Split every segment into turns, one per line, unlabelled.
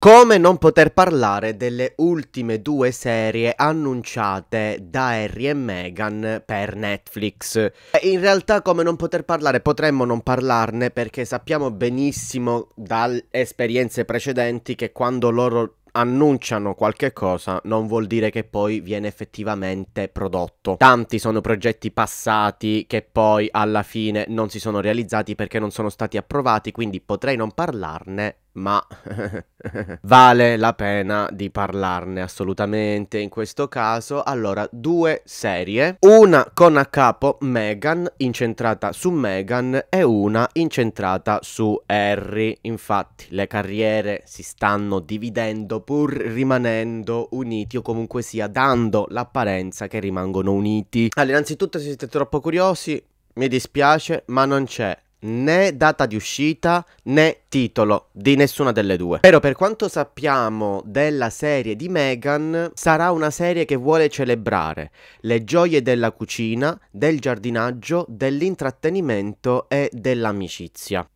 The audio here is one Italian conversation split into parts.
Come non poter parlare delle ultime due serie annunciate da Harry e Meghan per Netflix? In realtà come non poter parlare potremmo non parlarne perché sappiamo benissimo da esperienze precedenti che quando loro annunciano qualche cosa non vuol dire che poi viene effettivamente prodotto. Tanti sono progetti passati che poi alla fine non si sono realizzati perché non sono stati approvati, quindi potrei non parlarne, ma vale la pena di parlarne assolutamente in questo caso. Allora, due serie, una con a capo Meghan, incentrata su Meghan e una incentrata su Harry. Infatti, le carriere si stanno dividendo pur rimanendo uniti o comunque sia dando l'apparenza che rimangono uniti. Allora, innanzitutto se siete troppo curiosi, mi dispiace, ma non c'è né data di uscita né titolo di nessuna delle due. Però per quanto sappiamo della serie di Meghan, sarà una serie che vuole celebrare le gioie della cucina, del giardinaggio, dell'intrattenimento e dell'amicizia.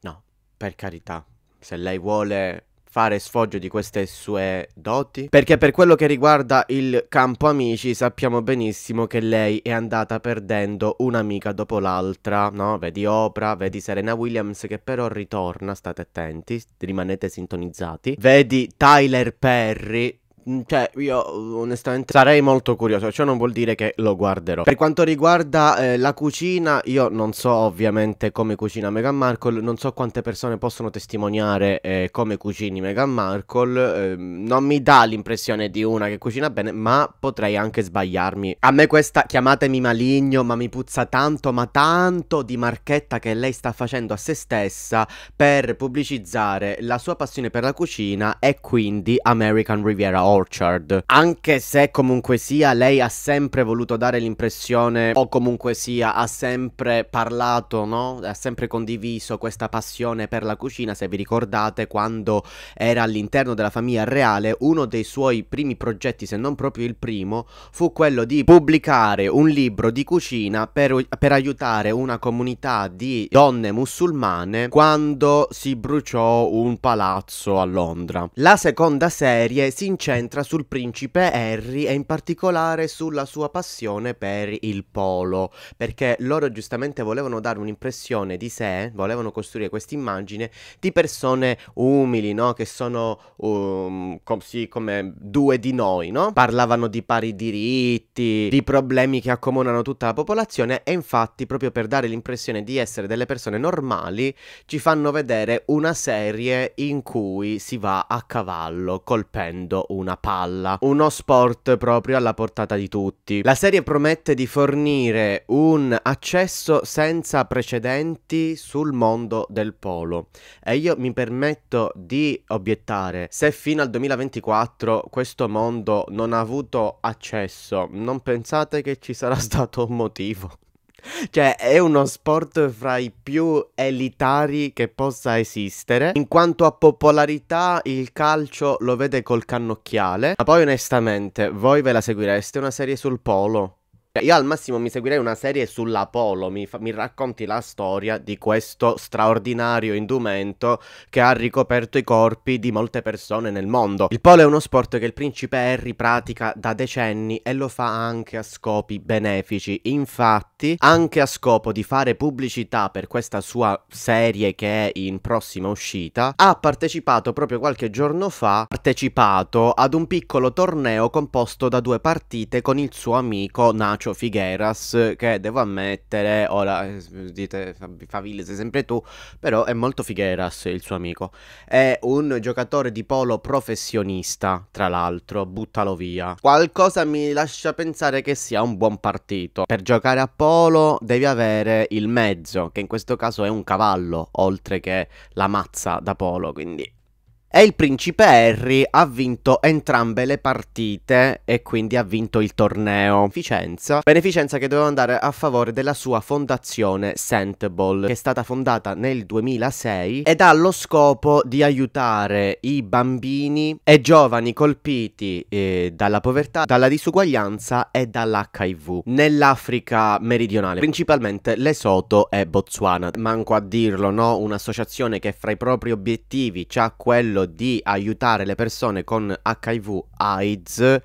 No, per carità, se lei vuole fare sfoggio di queste sue doti? Perché per quello che riguarda il campo amici sappiamo benissimo che lei è andata perdendo un'amica dopo l'altra, no? Vedi Oprah, vedi Serena Williams che però ritorna, state attenti, rimanete sintonizzati. Vedi Tyler Perry, Mm, cioè, io onestamente sarei molto curioso, ciò non vuol dire che lo guarderò. Per quanto riguarda eh, la cucina, io non so ovviamente come cucina Meghan Markle, non so quante persone possono testimoniare eh, come cucini Meghan Markle, eh, non mi dà l'impressione di una che cucina bene, ma potrei anche sbagliarmi. A me questa, chiamatemi maligno, ma mi puzza tanto, ma tanto di marchetta che lei sta facendo a se stessa per pubblicizzare la sua passione per la cucina e quindi American Riviera Orchard. Anche se comunque sia lei ha sempre voluto dare l'impressione o comunque sia ha sempre parlato, no? Ha sempre condiviso questa passione per la cucina, se vi ricordate quando era all'interno della famiglia reale, uno dei suoi primi progetti, se non proprio il primo, fu quello di pubblicare un libro di cucina per, per aiutare una comunità di donne musulmane quando si bruciò un palazzo a Londra. La seconda serie si incentra concentra sul principe Harry e in particolare sulla sua passione per il polo, perché loro giustamente volevano dare un'impressione di sé, volevano costruire questa immagine di persone umili, no? che sono um, così come due di noi, no? parlavano di pari diritti, di problemi che accomunano tutta la popolazione e infatti proprio per dare l'impressione di essere delle persone normali ci fanno vedere una serie in cui si va a cavallo colpendo una una palla, uno sport proprio alla portata di tutti. La serie promette di fornire un accesso senza precedenti sul mondo del polo e io mi permetto di obiettare se fino al 2024 questo mondo non ha avuto accesso, non pensate che ci sarà stato un motivo. Cioè, è uno sport fra i più elitari che possa esistere. In quanto a popolarità, il calcio lo vede col cannocchiale. Ma poi, onestamente, voi ve la seguireste una serie sul polo? Cioè, io al massimo mi seguirei una serie sull'Apollo, mi, fa- mi racconti la storia di questo straordinario indumento che ha ricoperto i corpi di molte persone nel mondo. Il polo è uno sport che il principe Harry pratica da decenni e lo fa anche a scopi benefici. Infatti, anche a scopo di fare pubblicità per questa sua serie che è in prossima uscita, ha partecipato proprio qualche giorno fa, partecipato ad un piccolo torneo composto da due partite con il suo amico Nacho Nacho Figueras che devo ammettere, ora eh, dite Faville sei sempre tu, però è molto Figueras il suo amico. È un giocatore di polo professionista, tra l'altro, buttalo via. Qualcosa mi lascia pensare che sia un buon partito. Per giocare a polo devi avere il mezzo, che in questo caso è un cavallo, oltre che la mazza da polo, quindi e il principe Harry ha vinto entrambe le partite e quindi ha vinto il torneo. Beneficenza, beneficenza che doveva andare a favore della sua fondazione Senteball, che è stata fondata nel 2006 ed ha lo scopo di aiutare i bambini e giovani colpiti eh, dalla povertà, dalla disuguaglianza e dall'HIV nell'Africa meridionale, principalmente Lesotho e Botswana. Manco a dirlo, no? Un'associazione che fra i propri obiettivi ha quello quello di aiutare le persone con HIV AIDS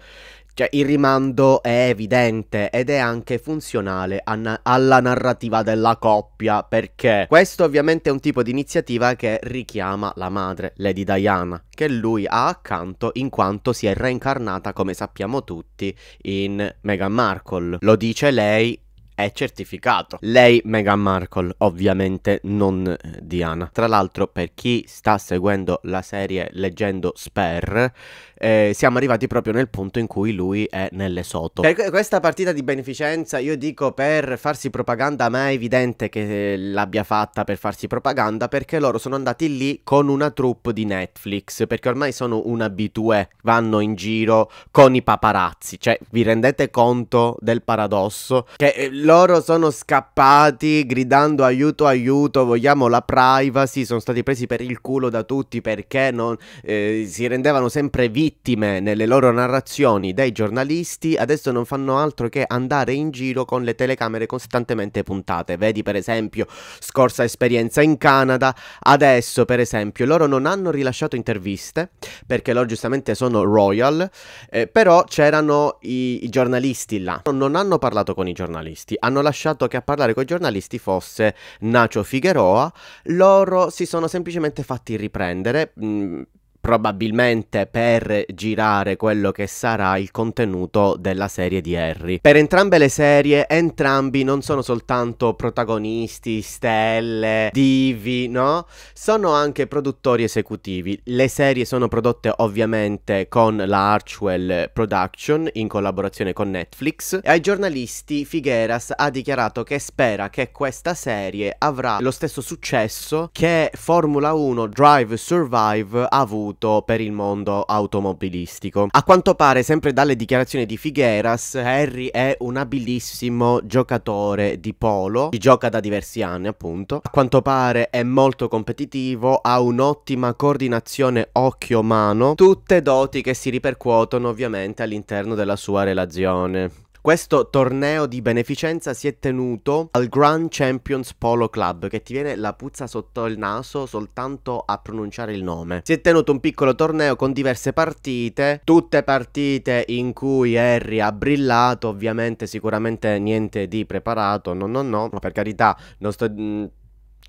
cioè, il rimando è evidente ed è anche funzionale na alla narrativa della coppia, perché questo ovviamente è un tipo di iniziativa che richiama la madre, Lady Diana, che lui ha accanto in quanto si è reincarnata, come sappiamo tutti, in Meghan Markle. Lo dice lei è certificato. Lei, Meghan Markle, ovviamente non eh, Diana. Tra l'altro, per chi sta seguendo la serie leggendo Spare, eh, siamo arrivati proprio nel punto in cui lui è nelle soto. Per questa partita di beneficenza, io dico per farsi propaganda, ma è evidente che eh, l'abbia fatta per farsi propaganda, perché loro sono andati lì con una troupe di Netflix, perché ormai sono un abitué, vanno in giro con i paparazzi. Cioè, vi rendete conto del paradosso? Che eh, loro sono scappati gridando aiuto aiuto vogliamo la privacy sono stati presi per il culo da tutti perché non, eh, si rendevano sempre vittime nelle loro narrazioni dei giornalisti adesso non fanno altro che andare in giro con le telecamere costantemente puntate vedi per esempio scorsa esperienza in Canada adesso per esempio loro non hanno rilasciato interviste perché loro giustamente sono royal eh, però c'erano i, i giornalisti là non hanno parlato con i giornalisti hanno lasciato che a parlare con i giornalisti fosse Nacho Figueroa, loro si sono semplicemente fatti riprendere. Mh, probabilmente per girare quello che sarà il contenuto della serie di Harry. Per entrambe le serie, entrambi non sono soltanto protagonisti, stelle, divi, no? Sono anche produttori esecutivi. Le serie sono prodotte ovviamente con la Archwell Production in collaborazione con Netflix e ai giornalisti Figueras ha dichiarato che spera che questa serie avrà lo stesso successo che Formula 1 Drive Survive ha avuto auto per il mondo automobilistico. A quanto pare, sempre dalle dichiarazioni di Figueras, Harry è un abilissimo giocatore di polo, ci gioca da diversi anni appunto. A quanto pare è molto competitivo, ha un'ottima coordinazione occhio-mano, tutte doti che si ripercuotono ovviamente all'interno della sua relazione. Questo torneo di beneficenza si è tenuto al Grand Champions Polo Club, che ti viene la puzza sotto il naso soltanto a pronunciare il nome. Si è tenuto un piccolo torneo con diverse partite, tutte partite in cui Harry ha brillato, ovviamente sicuramente niente di preparato, no no no, ma per carità non sto... Mm,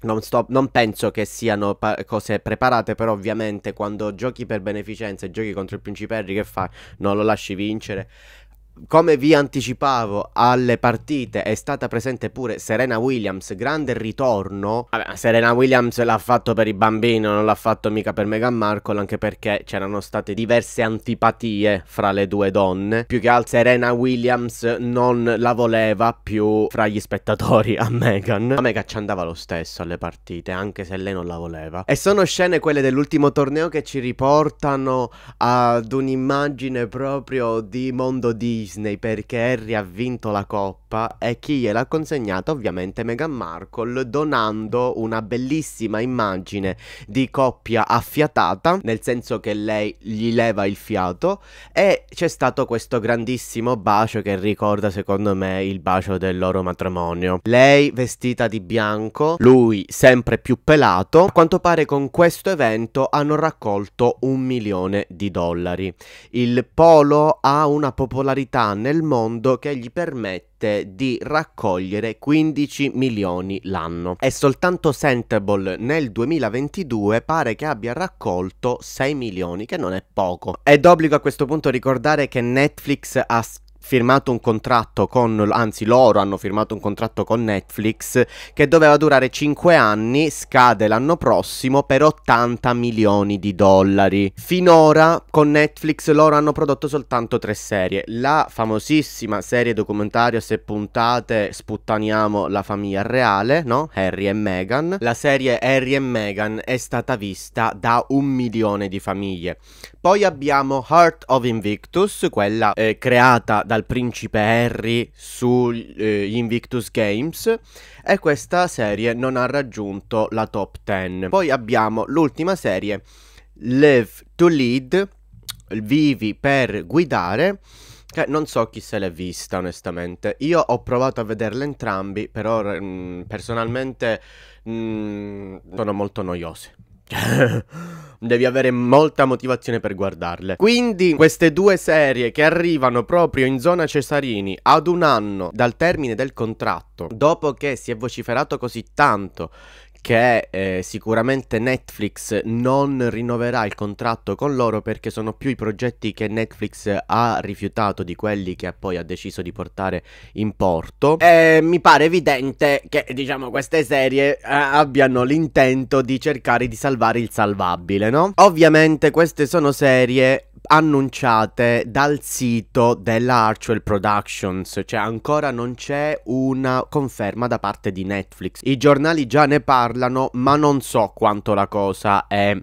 non, sto, non, penso che siano cose preparate, però ovviamente quando giochi per beneficenza e giochi contro il principe Harry che fa, non lo lasci vincere come vi anticipavo alle partite è stata presente pure Serena Williams, grande ritorno. Vabbè, Serena Williams l'ha fatto per i bambini, non l'ha fatto mica per Meghan Markle, anche perché c'erano state diverse antipatie fra le due donne. Più che altro Serena Williams non la voleva più fra gli spettatori a Meghan. A Meghan ci andava lo stesso alle partite, anche se lei non la voleva. E sono scene quelle dell'ultimo torneo che ci riportano ad un'immagine proprio di mondo di Disney perché Harry ha vinto la coppa e chi gliel'ha consegnata ovviamente Meghan Markle donando una bellissima immagine di coppia affiatata, nel senso che lei gli leva il fiato e c'è stato questo grandissimo bacio che ricorda secondo me il bacio del loro matrimonio. Lei vestita di bianco, lui sempre più pelato, a quanto pare con questo evento hanno raccolto un milione di dollari. Il polo ha una popolarità società nel mondo che gli permette di raccogliere 15 milioni l'anno e soltanto Sentable nel 2022 pare che abbia raccolto 6 milioni che non è poco. È d'obbligo a questo punto ricordare che Netflix ha firmato un contratto con, anzi loro hanno firmato un contratto con Netflix che doveva durare 5 anni, scade l'anno prossimo per 80 milioni di dollari. Finora con Netflix loro hanno prodotto soltanto tre serie, la famosissima serie documentario Se puntate sputtaniamo la famiglia reale, no? Harry e Meghan. La serie Harry e Meghan è stata vista da un milione di famiglie. Poi abbiamo Heart of Invictus, quella eh, creata dal principe Harry sugli eh, Invictus Games e questa serie non ha raggiunto la top 10. Poi abbiamo l'ultima serie, Live to Lead, Vivi per guidare, che non so chi se l'è vista onestamente. Io ho provato a vederle entrambi, però mh, mm, personalmente mh, mm, sono molto noiose. devi avere molta motivazione per guardarle. Quindi queste due serie che arrivano proprio in zona Cesarini ad un anno dal termine del contratto, dopo che si è vociferato così tanto che eh, sicuramente Netflix non rinnoverà il contratto con loro perché sono più i progetti che Netflix ha rifiutato di quelli che poi ha deciso di portare in porto. E mi pare evidente che diciamo queste serie eh, abbiano l'intento di cercare di salvare il salvabile, no? Ovviamente queste sono serie annunciate dal sito della Archwell Productions, cioè ancora non c'è una conferma da parte di Netflix. I giornali già ne parlano, ma non so quanto la cosa è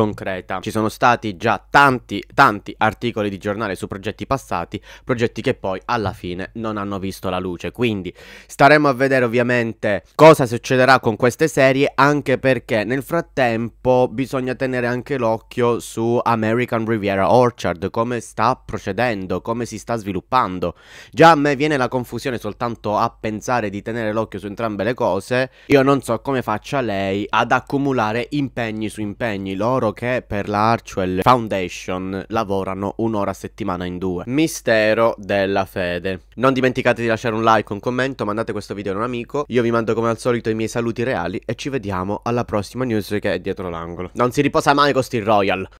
concreta. Ci sono stati già tanti, tanti articoli di giornale su progetti passati, progetti che poi alla fine non hanno visto la luce. Quindi staremo a vedere ovviamente cosa succederà con queste serie, anche perché nel frattempo bisogna tenere anche l'occhio su American Riviera Orchard, come sta procedendo, come si sta sviluppando. Già a me viene la confusione soltanto a pensare di tenere l'occhio su entrambe le cose. Io non so come faccia lei ad accumulare impegni su impegni loro coloro che per la Archwell Foundation lavorano un'ora a settimana in due. Mistero della fede. Non dimenticate di lasciare un like, un commento, mandate questo video a un amico. Io vi mando come al solito i miei saluti reali e ci vediamo alla prossima news che è dietro l'angolo. Non si riposa mai con sti Royal.